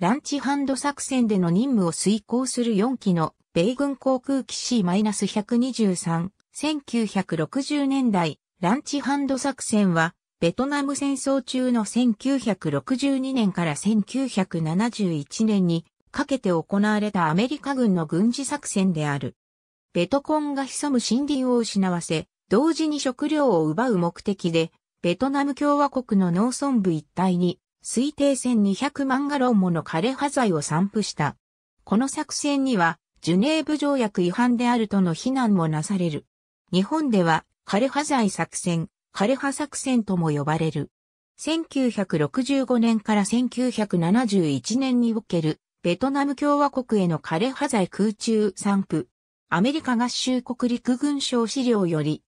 ランチハンド作戦での任務を遂行する4機の米軍航空機 C-123、1960年代、ランチハンド作戦は、ベトナム戦争中の1962年から1971年にかけて行われたアメリカ軍の軍事作戦である。ベトコンが潜む森林を失わせ、同時に食料を奪う目的で、ベトナム共和国の農村部一帯に推定1200万ガロンもの枯葉剤を散布した。この作戦には、ジュネーブ条約違反であるとの非難もなされる。日本では、枯葉剤作戦、枯葉作戦とも呼ばれる。1965年から1971年における、ベトナム共和国への枯葉剤空中散布。アメリカ合衆国陸軍省資料より、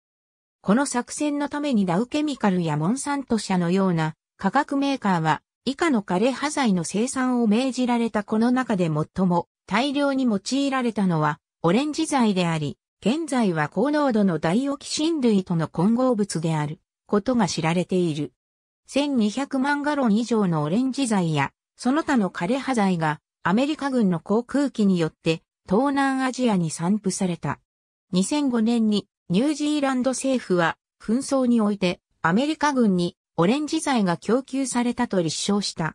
この作戦のためにダウケミカルやモンサント社のような化学メーカーは以下の枯葉剤の生産を命じられたこの中で最も大量に用いられたのはオレンジ剤であり、現在は高濃度のダイオキシン類との混合物であることが知られている。1200万ガロン以上のオレンジ剤やその他の枯葉剤がアメリカ軍の航空機によって東南アジアに散布された。2005年にニュージーランド政府は紛争においてアメリカ軍にオレンジ剤が供給されたと立証した。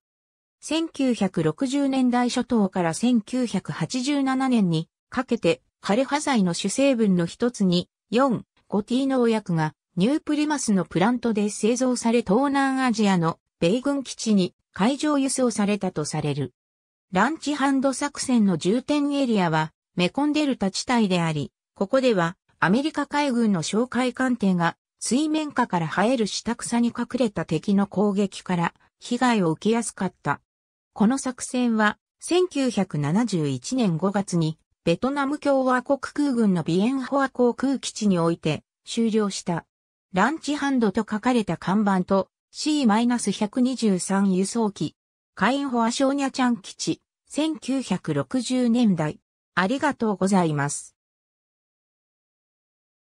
1960年代初頭から1987年にかけて枯れ葉剤の主成分の一つに 4,5T 農薬がニュープリマスのプラントで製造され東南アジアの米軍基地に海上輸送されたとされる。ランチハンド作戦の重点エリアはメコンデルタ地帯であり、ここではアメリカ海軍の哨戒艦艇が水面下から生える下草に隠れた敵の攻撃から被害を受けやすかった。この作戦は1971年5月にベトナム共和国空軍のビエンホア航空基地において終了した。ランチハンドと書かれた看板と C-123 輸送機、カインホアショーニャチャン基地、1960年代。ありがとうございます。